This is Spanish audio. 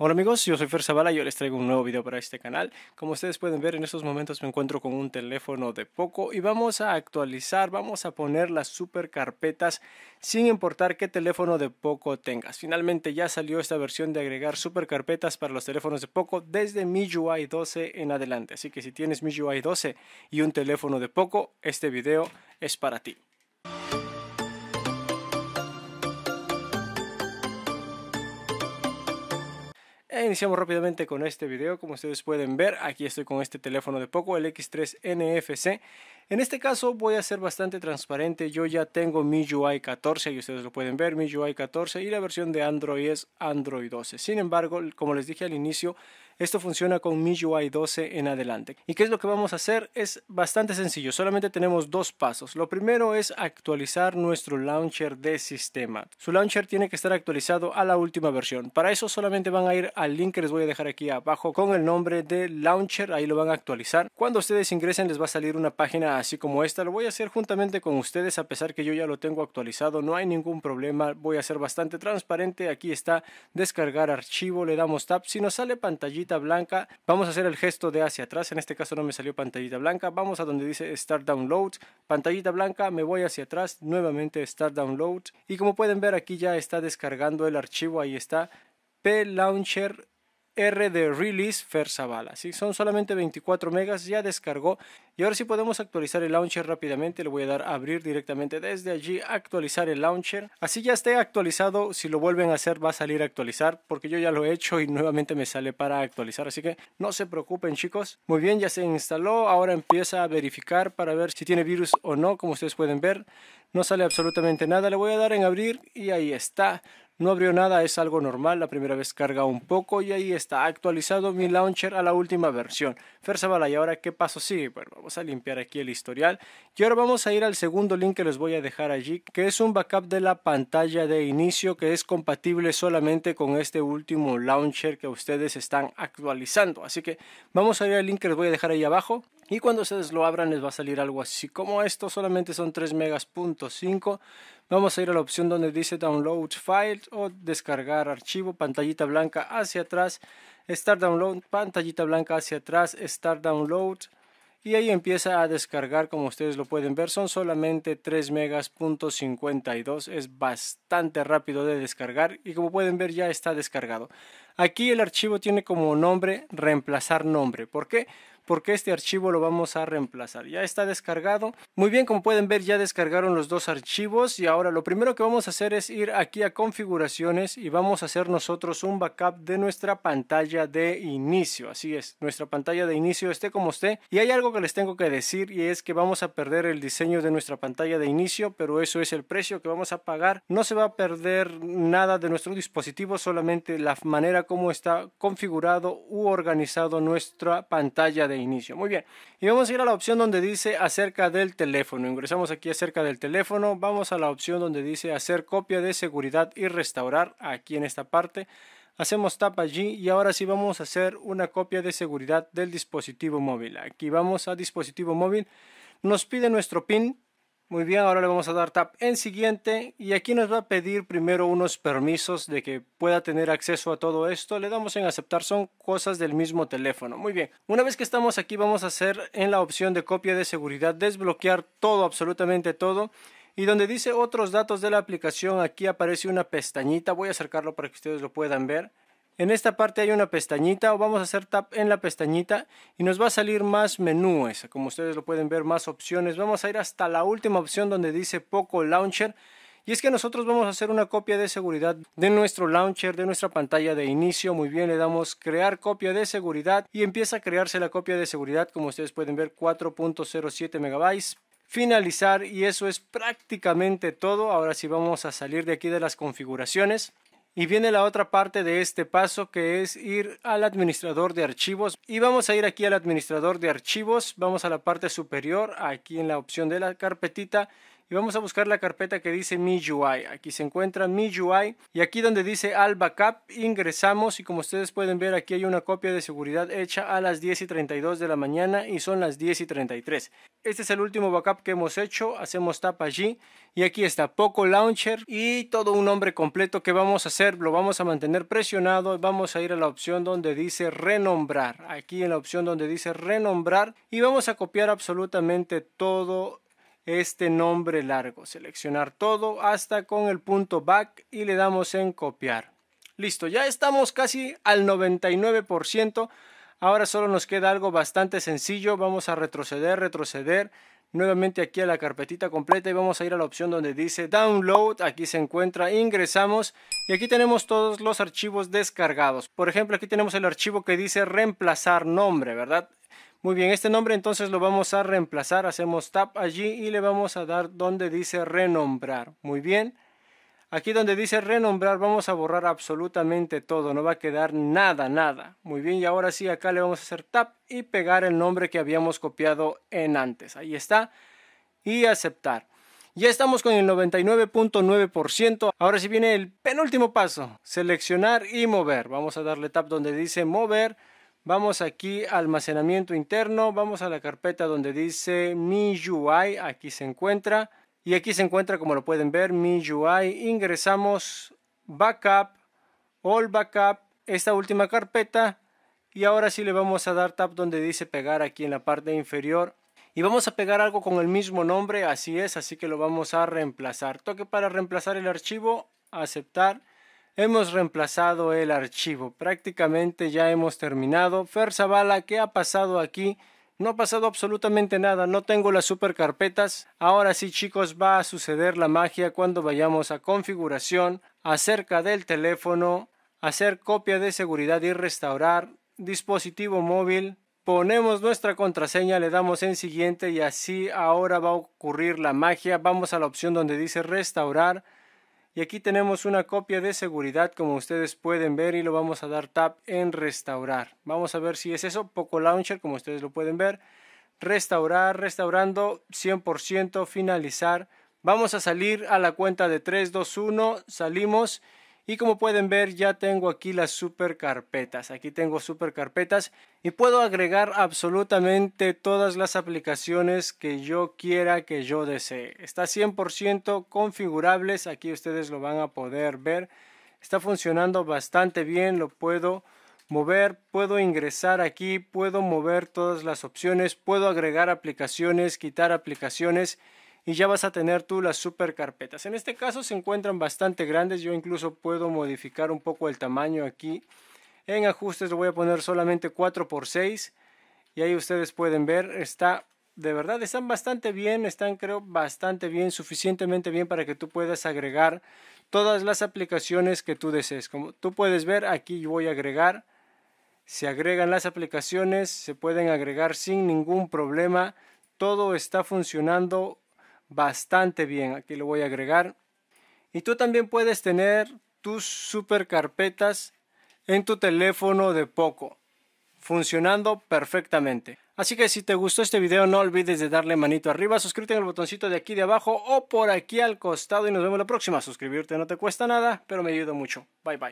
Hola amigos, yo soy Fer Zavala y yo les traigo un nuevo video para este canal. Como ustedes pueden ver, en estos momentos me encuentro con un teléfono de poco y vamos a actualizar, vamos a poner las super carpetas sin importar qué teléfono de poco tengas. Finalmente ya salió esta versión de agregar super carpetas para los teléfonos de poco desde MIUI 12 en adelante. Así que si tienes MIUI 12 y un teléfono de poco, este video es para ti. Eh, iniciamos rápidamente con este video, como ustedes pueden ver, aquí estoy con este teléfono de Poco, el X3 NFC. En este caso voy a ser bastante transparente, yo ya tengo mi UI 14 y ustedes lo pueden ver, mi UI 14 y la versión de Android es Android 12. Sin embargo, como les dije al inicio, esto funciona con MIUI 12 en adelante. ¿Y qué es lo que vamos a hacer? Es bastante sencillo, solamente tenemos dos pasos. Lo primero es actualizar nuestro launcher de sistema. Su launcher tiene que estar actualizado a la última versión. Para eso solamente van a ir al link que les voy a dejar aquí abajo con el nombre de launcher, ahí lo van a actualizar. Cuando ustedes ingresen les va a salir una página así como esta, lo voy a hacer juntamente con ustedes a pesar que yo ya lo tengo actualizado, no hay ningún problema, voy a ser bastante transparente, aquí está descargar archivo, le damos tap. si nos sale pantallita blanca, vamos a hacer el gesto de hacia atrás, en este caso no me salió pantallita blanca, vamos a donde dice Start Download pantallita blanca, me voy hacia atrás, nuevamente Start Download, y como pueden ver aquí ya está descargando el archivo, ahí está, P-Launcher R de Release Fersavala. ¿sí? Son solamente 24 megas, ya descargó. Y ahora sí podemos actualizar el launcher rápidamente. Le voy a dar abrir directamente desde allí, actualizar el launcher. Así ya esté actualizado. Si lo vuelven a hacer va a salir a actualizar porque yo ya lo he hecho y nuevamente me sale para actualizar. Así que no se preocupen chicos. Muy bien, ya se instaló. Ahora empieza a verificar para ver si tiene virus o no. Como ustedes pueden ver, no sale absolutamente nada. Le voy a dar en abrir y ahí está. No abrió nada, es algo normal, la primera vez carga un poco y ahí está actualizado mi launcher a la última versión. Fersavala, ¿y ahora qué pasó? Sí, Bueno, vamos a limpiar aquí el historial y ahora vamos a ir al segundo link que les voy a dejar allí, que es un backup de la pantalla de inicio que es compatible solamente con este último launcher que ustedes están actualizando. Así que vamos a ir al link que les voy a dejar ahí abajo. Y cuando ustedes lo abran les va a salir algo así como esto, solamente son 3 megas.5. Vamos a ir a la opción donde dice download file o descargar archivo, pantallita blanca hacia atrás, start download, pantallita blanca hacia atrás, start download. Y ahí empieza a descargar, como ustedes lo pueden ver, son solamente 3 megas.52, es bastante rápido de descargar y como pueden ver ya está descargado. Aquí el archivo tiene como nombre reemplazar nombre, ¿por qué? porque este archivo lo vamos a reemplazar. Ya está descargado. Muy bien, como pueden ver ya descargaron los dos archivos y ahora lo primero que vamos a hacer es ir aquí a configuraciones y vamos a hacer nosotros un backup de nuestra pantalla de inicio. Así es, nuestra pantalla de inicio esté como esté. Y hay algo que les tengo que decir y es que vamos a perder el diseño de nuestra pantalla de inicio, pero eso es el precio que vamos a pagar. No se va a perder nada de nuestro dispositivo, solamente la manera como está configurado u organizado nuestra pantalla de inicio. Muy bien. Y vamos a ir a la opción donde dice acerca del teléfono. Ingresamos aquí acerca del teléfono. Vamos a la opción donde dice hacer copia de seguridad y restaurar. Aquí en esta parte. Hacemos tap allí y ahora sí vamos a hacer una copia de seguridad del dispositivo móvil. Aquí vamos a dispositivo móvil. Nos pide nuestro PIN muy bien, ahora le vamos a dar tap en siguiente y aquí nos va a pedir primero unos permisos de que pueda tener acceso a todo esto. Le damos en aceptar, son cosas del mismo teléfono. Muy bien, una vez que estamos aquí vamos a hacer en la opción de copia de seguridad desbloquear todo, absolutamente todo. Y donde dice otros datos de la aplicación, aquí aparece una pestañita. Voy a acercarlo para que ustedes lo puedan ver. En esta parte hay una pestañita o vamos a hacer tap en la pestañita y nos va a salir más menúes, como ustedes lo pueden ver, más opciones. Vamos a ir hasta la última opción donde dice Poco Launcher. Y es que nosotros vamos a hacer una copia de seguridad de nuestro launcher, de nuestra pantalla de inicio. Muy bien, le damos crear copia de seguridad y empieza a crearse la copia de seguridad. Como ustedes pueden ver, 4.07 megabytes finalizar y eso es prácticamente todo. Ahora sí vamos a salir de aquí de las configuraciones y viene la otra parte de este paso que es ir al administrador de archivos. Y vamos a ir aquí al administrador de archivos. Vamos a la parte superior, aquí en la opción de la carpetita y vamos a buscar la carpeta que dice Mi UI. Aquí se encuentra Mi UI. y aquí donde dice al backup ingresamos y como ustedes pueden ver aquí hay una copia de seguridad hecha a las 10 y 32 de la mañana y son las 10 y 33. Este es el último backup que hemos hecho, hacemos tap allí y aquí está Poco Launcher y todo un nombre completo que vamos a hacer, lo vamos a mantener presionado vamos a ir a la opción donde dice renombrar, aquí en la opción donde dice renombrar y vamos a copiar absolutamente todo este nombre largo. Seleccionar todo hasta con el punto back y le damos en copiar. Listo, ya estamos casi al 99%. Ahora solo nos queda algo bastante sencillo. Vamos a retroceder, retroceder nuevamente aquí a la carpetita completa y vamos a ir a la opción donde dice download, aquí se encuentra, ingresamos y aquí tenemos todos los archivos descargados. Por ejemplo, aquí tenemos el archivo que dice reemplazar nombre, ¿verdad? Muy bien, este nombre entonces lo vamos a reemplazar, hacemos tap allí y le vamos a dar donde dice renombrar. Muy bien, aquí donde dice renombrar vamos a borrar absolutamente todo, no va a quedar nada, nada. Muy bien, y ahora sí acá le vamos a hacer tap y pegar el nombre que habíamos copiado en antes. Ahí está, y aceptar. Ya estamos con el 99.9%. Ahora sí viene el penúltimo paso, seleccionar y mover. Vamos a darle tap donde dice mover Vamos aquí almacenamiento interno, vamos a la carpeta donde dice mi ui aquí se encuentra. Y aquí se encuentra, como lo pueden ver, mi ui Ingresamos Backup, All Backup, esta última carpeta. Y ahora sí le vamos a dar tap donde dice pegar aquí en la parte inferior. Y vamos a pegar algo con el mismo nombre, así es, así que lo vamos a reemplazar. Toque para reemplazar el archivo, aceptar hemos reemplazado el archivo. Prácticamente ya hemos terminado. Fer Zavala, ¿qué ha pasado aquí? No ha pasado absolutamente nada, no tengo las super carpetas. Ahora sí chicos va a suceder la magia cuando vayamos a configuración, acerca del teléfono, hacer copia de seguridad y restaurar, dispositivo móvil, ponemos nuestra contraseña, le damos en siguiente y así ahora va a ocurrir la magia. Vamos a la opción donde dice restaurar, y aquí tenemos una copia de seguridad como ustedes pueden ver y lo vamos a dar tap en restaurar. Vamos a ver si es eso, Poco Launcher como ustedes lo pueden ver. Restaurar, restaurando, 100%, finalizar. Vamos a salir a la cuenta de 3, 2, 1, salimos y como pueden ver ya tengo aquí las super carpetas. Aquí tengo super carpetas y puedo agregar absolutamente todas las aplicaciones que yo quiera que yo desee. Está 100% configurables. Aquí ustedes lo van a poder ver. Está funcionando bastante bien. Lo puedo mover, puedo ingresar aquí, puedo mover todas las opciones, puedo agregar aplicaciones, quitar aplicaciones y ya vas a tener tú las super carpetas. En este caso se encuentran bastante grandes, yo incluso puedo modificar un poco el tamaño aquí. En ajustes voy a poner solamente 4x6 y ahí ustedes pueden ver, está de verdad, están bastante bien, están creo bastante bien, suficientemente bien para que tú puedas agregar todas las aplicaciones que tú desees. Como tú puedes ver, aquí voy a agregar, se agregan las aplicaciones, se pueden agregar sin ningún problema, todo está funcionando bastante bien. Aquí lo voy a agregar. Y tú también puedes tener tus super carpetas en tu teléfono de Poco, funcionando perfectamente. Así que si te gustó este video no olvides de darle manito arriba, suscríbete en el botoncito de aquí de abajo o por aquí al costado y nos vemos la próxima. Suscribirte no te cuesta nada, pero me ayuda mucho. Bye bye.